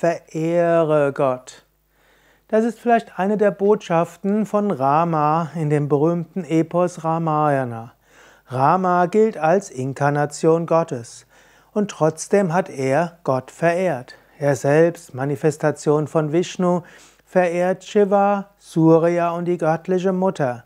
Verehre Gott. Das ist vielleicht eine der Botschaften von Rama in dem berühmten Epos Ramayana. Rama gilt als Inkarnation Gottes und trotzdem hat er Gott verehrt. Er selbst, Manifestation von Vishnu, verehrt Shiva, Surya und die göttliche Mutter.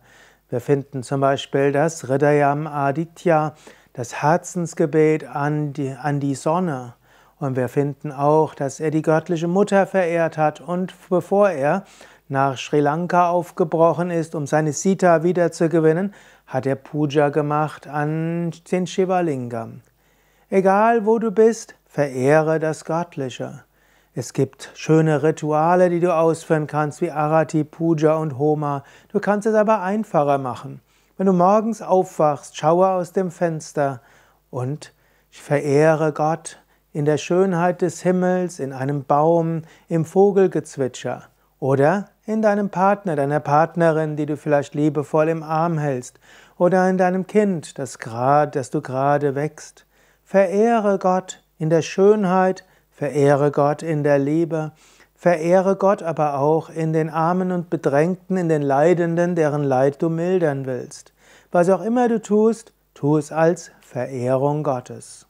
Wir finden zum Beispiel das Ridayam Aditya, das Herzensgebet an die, an die Sonne. Und wir finden auch, dass er die göttliche Mutter verehrt hat und bevor er nach Sri Lanka aufgebrochen ist, um seine Sita wiederzugewinnen, hat er Puja gemacht an den Shivalingam. Egal wo du bist, verehre das Göttliche. Es gibt schöne Rituale, die du ausführen kannst, wie Arati, Puja und Homa. Du kannst es aber einfacher machen. Wenn du morgens aufwachst, schaue aus dem Fenster und ich verehre Gott, in der Schönheit des Himmels, in einem Baum, im Vogelgezwitscher oder in deinem Partner, deiner Partnerin, die du vielleicht liebevoll im Arm hältst oder in deinem Kind, das, grad, das du gerade wächst. Verehre Gott in der Schönheit, verehre Gott in der Liebe, verehre Gott aber auch in den Armen und Bedrängten, in den Leidenden, deren Leid du mildern willst. Was auch immer du tust, tu es als Verehrung Gottes.